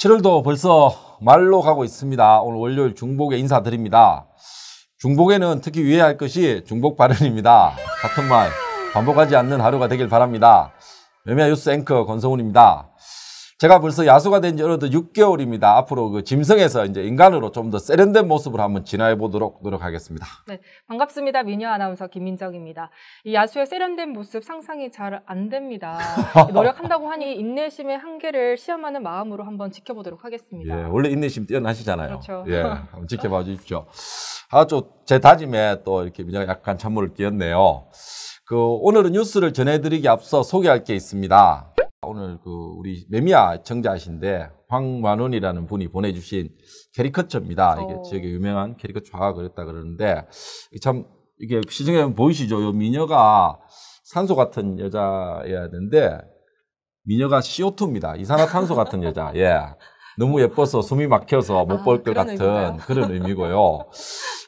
7월도 벌써 말로 가고 있습니다. 오늘 월요일 중복에 인사드립니다. 중복에는 특히 유의할 것이 중복 발언입니다. 같은 말 반복하지 않는 하루가 되길 바랍니다. 매매 뉴스 앵커 권성훈입니다. 제가 벌써 야수가 된 지 어느덧 6개월입니다. 앞으로 그 짐승에서 이제 인간으로 좀 더 세련된 모습을 한번 진화해 보도록 노력하겠습니다. 네, 반갑습니다. 미녀 아나운서 김민정입니다. 이 야수의 세련된 모습 상상이 잘 안 됩니다. 노력한다고 하니 인내심의 한계를 시험하는 마음으로 한번 지켜보도록 하겠습니다. 예, 원래 인내심 뛰어나시잖아요. 그렇죠. 예, 한번 지켜봐 주십시오. 아주 제 다짐에 또 이렇게 민정이 약간 찬물을 끼었네요. 그 오늘은 뉴스를 전해드리기 앞서 소개할 게 있습니다. 오늘 그 우리 매미아 정자신데 황만원이라는 분이 보내주신 캐리커처입니다. 이게 오. 어. 지역에 유명한 캐리커처 가 그랬다 그러는데 참 이게 시중에 보이시죠요 미녀가 산소 같은 여자여야 되는데 미녀가 CO2입니다. 이산화탄소 같은 여자. 예. 너무 예뻐서 숨이 막혀서 못 볼것 아, 같은 그런 의미고요.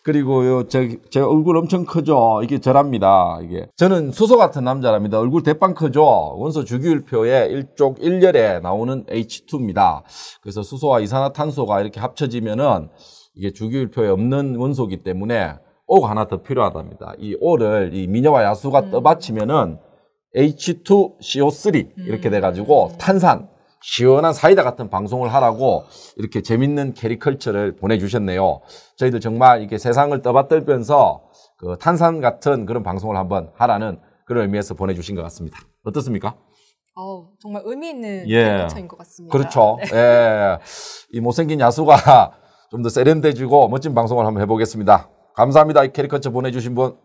그리고요, 제, 제 얼굴 엄청 크죠? 이게 저랍니다. 이게. 저는 수소 같은 남자랍니다. 얼굴 대빵 크죠? 원소 주기율표에 1쪽1열에 나오는 H2입니다. 그래서 수소와 이산화탄소가 이렇게 합쳐지면은 이게 주기율표에 없는 원소기 때문에 O가 하나 더 필요하답니다. 이 O를 이 미녀와 야수가 음. 떠받치면은 H2CO3 이렇게 음. 돼가지고 탄산, 시원한 사이다 같은 방송을 하라고 이렇게 재밌는 캐리컬처를 보내주셨네요. 저희들 정말 이게 렇 세상을 떠받들면서 그 탄산 같은 그런 방송을 한번 하라는 그런 의미에서 보내주신 것 같습니다. 어떻습니까? 어, 정말 의미 있는 예. 캐릭터인 것 같습니다. 그렇죠. 네. 예. 이 못생긴 야수가 좀 더 세련돼지고 멋진 방송을 한번 해보겠습니다. 감사합니다. 이 캐리커처 보내주신 분.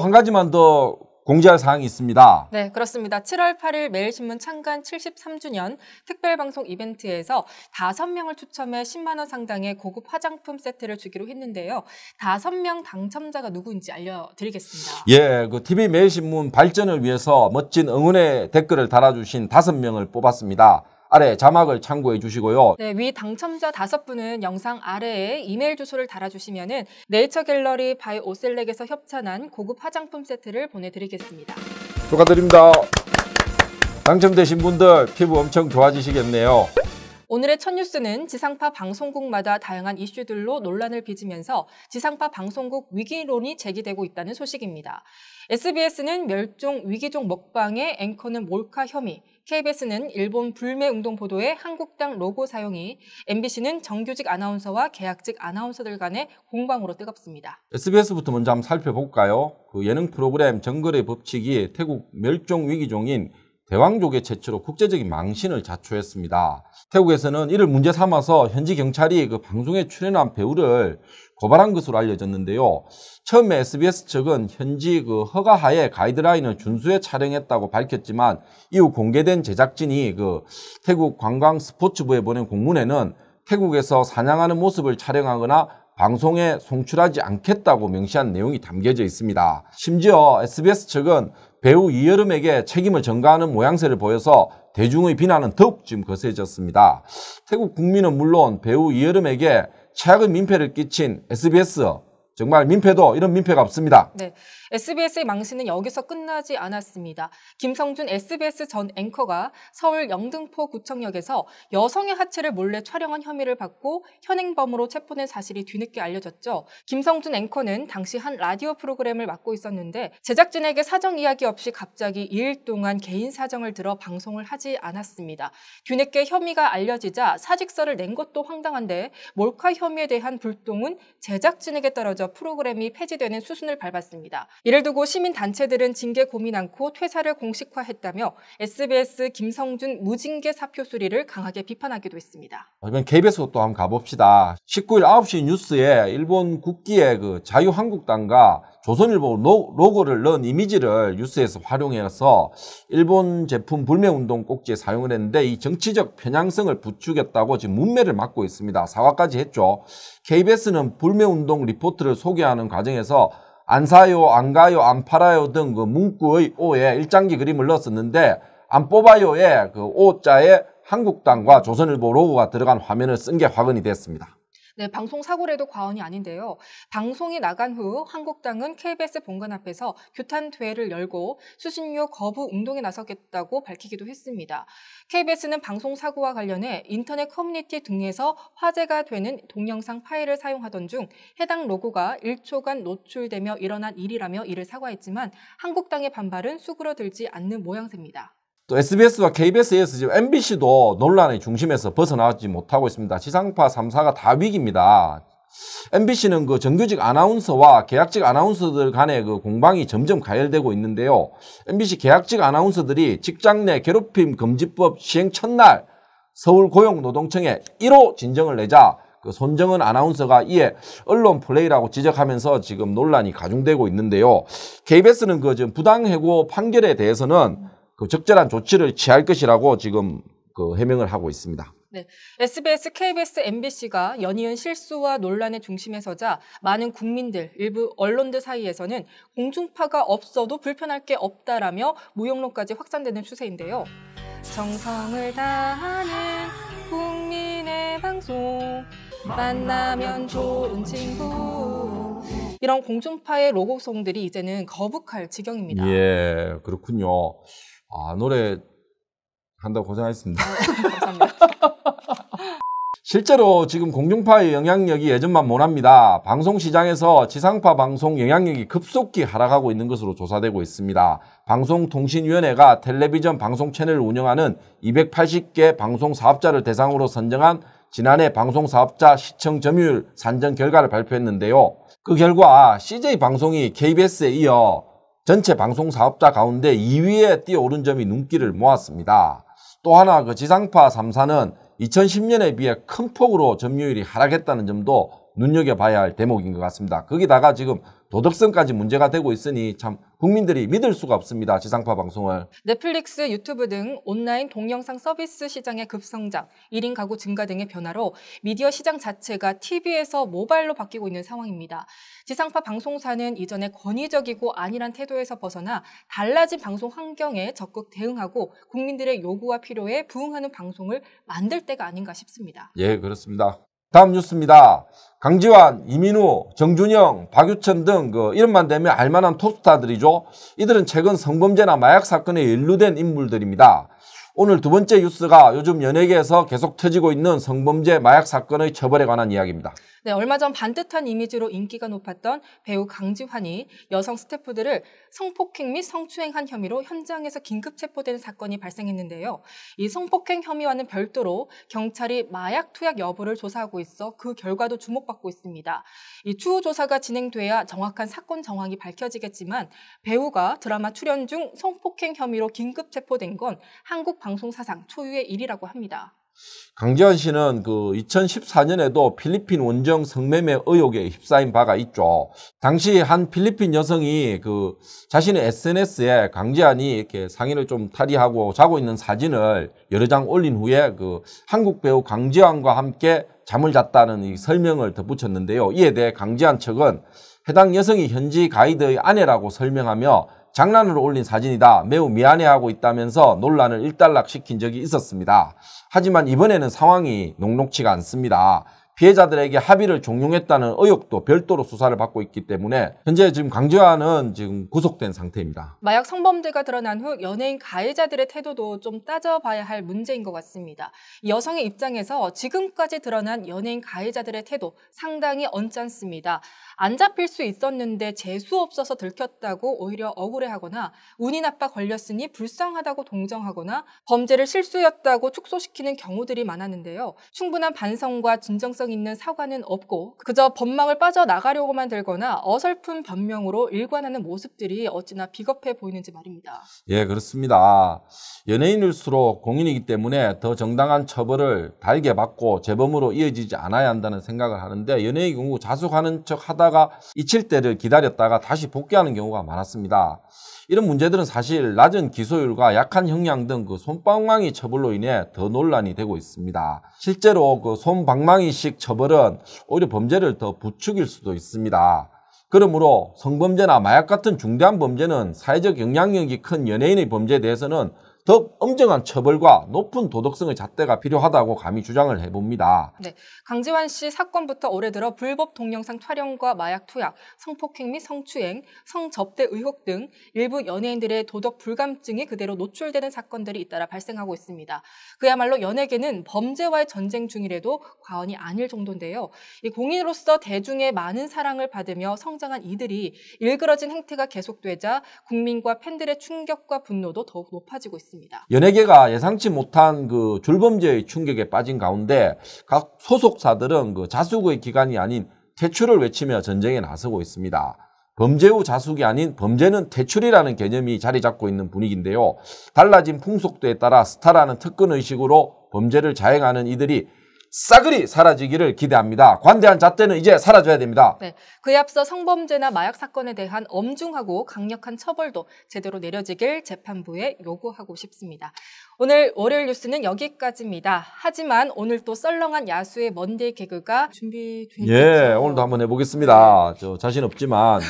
한 가지만 더 공지할 사항이 있습니다. 네, 그렇습니다. 7월 8일 매일신문 창간 73주년 특별방송 이벤트에서 5명을 추첨해 10만 원 상당의 고급 화장품 세트를 주기로 했는데요. 5명 당첨자가 누구인지 알려드리겠습니다. 예, 그 TV 매일신문 발전을 위해서 멋진 응원의 댓글을 달아주신 5명을 뽑았습니다. 아래 자막을 참고해 주시고요. 네, 위 당첨자 다섯 분은 영상 아래에 이메일 주소를 달아주시면 네이처 갤러리 바이 오셀렉에서 협찬한 고급 화장품 세트를 보내드리겠습니다. 축하드립니다. 당첨되신 분들 피부 엄청 좋아지시겠네요. 오늘의 첫 뉴스는 지상파 방송국마다 다양한 이슈들로 논란을 빚으면서 지상파 방송국 위기론이 제기되고 있다는 소식입니다. SBS는 멸종 위기종 먹방의 앵커는 몰카 혐의, KBS는 일본 불매 운동 보도에 한국당 로고 사용이, MBC는 정규직 아나운서와 계약직 아나운서들 간의 공방으로 뜨겁습니다. SBS부터 먼저 한번 살펴볼까요? 그 예능 프로그램 정글의 법칙이 태국 멸종 위기종인 대왕족의 채취로 국제적인 망신을 자초했습니다. 태국에서는 이를 문제 삼아서 현지 경찰이 그 방송에 출연한 배우를 고발한 것으로 알려졌는데요. 처음에 SBS 측은 현지 그 허가하에 가이드라인을 준수해 촬영했다고 밝혔지만 이후 공개된 제작진이 그 태국 관광 스포츠부에 보낸 공문에는 태국에서 사냥하는 모습을 촬영하거나 방송에 송출하지 않겠다고 명시한 내용이 담겨져 있습니다. 심지어 SBS 측은 배우 이여름에게 책임을 전가하는 모양새를 보여서 대중의 비난은 더욱 지금 거세졌습니다. 태국 국민은 물론 배우 이여름에게 최악의 민폐를 끼친 SBS 정말 민폐도 이런 민폐가 없습니다. 네. SBS의 망신은 여기서 끝나지 않았습니다. 김성준 SBS 전 앵커가 서울 영등포 구청역에서 여성의 하체를 몰래 촬영한 혐의를 받고 현행범으로 체포된 사실이 뒤늦게 알려졌죠. 김성준 앵커는 당시 한 라디오 프로그램을 맡고 있었는데 제작진에게 사정 이야기 없이 갑자기 2일 동안 개인 사정을 들어 방송을 하지 않았습니다. 뒤늦게 혐의가 알려지자 사직서를 낸 것도 황당한데 몰카 혐의에 대한 불똥은 제작진에게 떨어져 프로그램이 폐지되는 수순을 밟았습니다. 이를 두고 시민단체들은 징계 고민 않고 퇴사를 공식화했다며 SBS 김성준 무징계 사표 수리를 강하게 비판하기도 했습니다. 아, 이번 KBS 또 한번 가봅시다. 19일 9시 뉴스에 일본 국기의그 자유한국당과 조선일보 로고를 넣은 이미지를 뉴스에서 활용해서 일본 제품 불매운동 꼭지에 사용을 했는데 이 정치적 편향성을 부추겼다고 지금 문매를 맞고 있습니다. 사과까지 했죠. KBS는 불매운동 리포트를 소개하는 과정에서 안 사요, 안 가요, 안 팔아요 등 그 문구의 오에 일장기 그림을 넣었었는데 안뽑아요에그 오자에 한국당과 조선일보 로고가 들어간 화면을 쓴 게 확인이 됐습니다. 네, 방송 사고래도 과언이 아닌데요. 방송이 나간 후 한국당은 KBS 본관 앞에서 규탄 대회를 열고 수신료 거부 운동에 나서겠다고 밝히기도 했습니다. KBS는 방송 사고와 관련해 인터넷 커뮤니티 등에서 화제가 되는 동영상 파일을 사용하던 중 해당 로고가 1초간 노출되며 일어난 일이라며 이를 사과했지만 한국당의 반발은 수그러들지 않는 모양새입니다. 또 SBS와 KBS, 에서 지금 MBC도 논란의 중심에서 벗어나지 못하고 있습니다. 지상파 3사가 다 위기입니다. MBC는 그 정규직 아나운서와 계약직 아나운서들 간의 그 공방이 점점 가열되고 있는데요. MBC 계약직 아나운서들이 직장 내 괴롭힘 금지법 시행 첫날 서울 고용노동청에 1호 진정을 내자 그 손정은 아나운서가 이에 언론 플레이라고 지적하면서 지금 논란이 가중되고 있는데요. KBS는 그 지금 부당해고 판결에 대해서는 그 적절한 조치를 취할 것이라고 지금 그 해명을 하고 있습니다. 네. SBS, KBS, MBC가 연이은 실수와 논란의 중심에 서자 많은 국민들, 일부 언론들 사이에서는 공중파가 없어도 불편할 게 없다라며 무용론까지 확산되는 추세인데요. 정성을 다하는 국민의 방송 만나면 좋은 친구 이런 공중파의 로고송들이 이제는 거북할 지경입니다. 예, 그렇군요. 아, 노래 한다고 고생하셨습니다. 아, 네. 실제로 지금 공중파의 영향력이 예전만 못합니다. 방송 시장에서 지상파 방송 영향력이 급속히 하락하고 있는 것으로 조사되고 있습니다. 방송통신위원회가 텔레비전 방송 채널을 운영하는 280개 방송 사업자를 대상으로 선정한 지난해 방송 사업자 시청 점유율 산정 결과를 발표했는데요. 그 결과 CJ 방송이 KBS에 이어 전체 방송 사업자 가운데 2위에 뛰어오른 점이 눈길을 모았습니다. 또 하나 그 지상파 3사는 2010년에 비해 큰 폭으로 점유율이 하락했다는 점도 눈여겨봐야 할 대목인 것 같습니다. 거기다가 지금 도덕성까지 문제가 되고 있으니 참 국민들이 믿을 수가 없습니다. 지상파 방송을. 넷플릭스, 유튜브 등 온라인 동영상 서비스 시장의 급성장, 1인 가구 증가 등의 변화로 미디어 시장 자체가 TV에서 모바일로 바뀌고 있는 상황입니다. 지상파 방송사는 이전에 권위적이고 안일한 태도에서 벗어나 달라진 방송 환경에 적극 대응하고 국민들의 요구와 필요에 부응하는 방송을 만들 때가 아닌가 싶습니다. 예, 그렇습니다. 다음 뉴스입니다. 강지환, 이민우, 정준영, 박유천 등 그 이름만 되면 알만한 톱스타들이죠. 이들은 최근 성범죄나 마약 사건에 연루된 인물들입니다. 오늘 두 번째 뉴스가 요즘 연예계에서 계속 터지고 있는 성범죄 마약 사건의 처벌에 관한 이야기입니다. 네, 얼마 전 반듯한 이미지로 인기가 높았던 배우 강지환이 여성 스태프들을 성폭행 및 성추행한 혐의로 현장에서 긴급 체포된 사건이 발생했는데요. 이 성폭행 혐의와는 별도로 경찰이 마약 투약 여부를 조사하고 있어 그 결과도 주목받고 있습니다. 이 추후 조사가 진행돼야 정확한 사건 정황이 밝혀지겠지만 배우가 드라마 출연 중 성폭행 혐의로 긴급 체포된 건 한국 방송 사상 초유의 일이라고 합니다. 강지현 씨는 그 2014년에도 필리핀 원정 성매매 의혹에 휩싸인 바가 있죠. 당시 한 필리핀 여성이 그 자신의 SNS에 강지현이 이렇게 상의를 좀 탈의하고 자고 있는 사진을 여러 장 올린 후에 그 한국 배우 강지현과 함께 잠을 잤다는 이 설명을 덧붙였는데요. 이에 대해 강지현 측은 해당 여성이 현지 가이드의 아내라고 설명하며 장난으로 올린 사진이다. 매우 미안해하고 있다면서 논란을 일단락시킨 적이 있었습니다. 하지만 이번에는 상황이 녹록치가 않습니다. 피해자들에게 합의를 종용했다는 의혹도 별도로 수사를 받고 있기 때문에 현재 지금 강지환는 지금 구속된 상태입니다. 마약 성범죄가 드러난 후 연예인 가해자들의 태도도 좀 따져봐야 할 문제인 것 같습니다. 여성의 입장에서 지금까지 드러난 연예인 가해자들의 태도 상당히 언짢습니다. 안 잡힐 수 있었는데 재수 없어서 들켰다고 오히려 억울해하거나 운이 나빠 걸렸으니 불쌍하다고 동정하거나 범죄를 실수였다고 축소시키는 경우들이 많았는데요. 충분한 반성과 진정성 있는 사과는 없고 그저 법망을 빠져나가려고만 들거나 어설픈 변명으로 일관하는 모습들이 어찌나 비겁해 보이는지 말입니다. 예, 그렇습니다. 연예인일수록 공인이기 때문에 더 정당한 처벌을 달게 받고 재범으로 이어지지 않아야 한다는 생각을 하는데 연예인 경우 자숙하는 척 하다 쉬다가 잊힐 때를 기다렸다가 다시 복귀하는 경우가 많았습니다. 이런 문제들은 사실 낮은 기소율과 약한 형량 등 그 손방망이 처벌로 인해 더 논란이 되고 있습니다. 실제로 그 손방망이식 처벌은 오히려 범죄를 더 부추길 수도 있습니다. 그러므로 성범죄나 마약 같은 중대한 범죄는 사회적 영향력이 큰 연예인의 범죄에 대해서는 더 엄정한 처벌과 높은 도덕성의 잣대가 필요하다고 감히 주장을 해봅니다. 네, 강지환 씨 사건부터 올해 들어 불법 동영상 촬영과 마약 투약, 성폭행 및 성추행, 성접대 의혹 등 일부 연예인들의 도덕 불감증이 그대로 노출되는 사건들이 잇따라 발생하고 있습니다. 그야말로 연예계는 범죄와의 전쟁 중이라도 과언이 아닐 정도인데요. 이 공인으로서 대중의 많은 사랑을 받으며 성장한 이들이 일그러진 행태가 계속되자 국민과 팬들의 충격과 분노도 더욱 높아지고 있습니다. 있습니다. 연예계가 예상치 못한 그 줄범죄의 충격에 빠진 가운데 각 소속사들은 그 자숙의 기간이 아닌 퇴출을 외치며 전쟁에 나서고 있습니다. 범죄 후 자숙이 아닌 범죄는 퇴출이라는 개념이 자리 잡고 있는 분위기인데요. 달라진 풍속도에 따라 스타라는 특근 의식으로 범죄를 자행하는 이들이 싸그리 사라지기를 기대합니다. 관대한 잣대는 이제 사라져야 됩니다. 네, 그에 앞서 성범죄나 마약 사건에 대한 엄중하고 강력한 처벌도 제대로 내려지길 재판부에 요구하고 싶습니다. 오늘 월요일 뉴스는 여기까지입니다. 하지만 오늘 또 썰렁한 야수의 먼데이 개그가 준비니다 예, 오늘도 한번 해보겠습니다. 네. 저 자신 없지만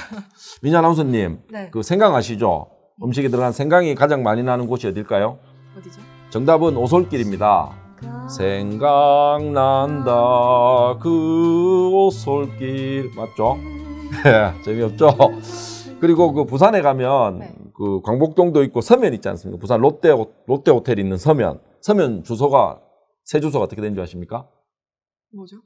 민현 아나운서님, 네. 그 생강 하시죠 음식에 들어간 생강이 가장 많이 나는 곳이 어딜까요? 어디죠? 정답은 오솔길입니다. 생각난다 그 오솔길 맞죠? 네. 예, 재미없죠? 그리고 그 부산에 가면 네. 그 광복동도 있고 서면 있지 않습니까? 부산 롯데 롯데 호텔 있는 서면 서면 주소가 새 주소가 어떻게 되는 줄 아십니까? 뭐죠?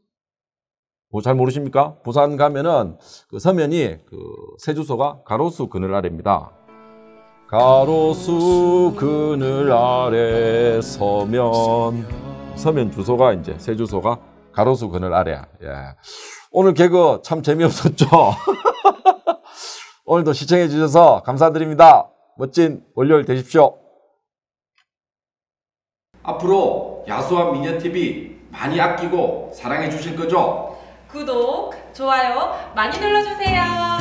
뭐잘 모르십니까? 부산 가면은 그 서면이 그 새 주소가 가로수 그늘 아래입니다. 가로수 그늘 아래 서면 서면 주소가 이제 새 주소가 가로수 그늘 아래. 예. 오늘 개그 참 재미없었죠? 오늘도 시청해 주셔서 감사드립니다. 멋진 월요일 되십시오. 앞으로 야수와 미녀TV 많이 아끼고 사랑해 주실 거죠? 구독, 좋아요 많이 눌러주세요.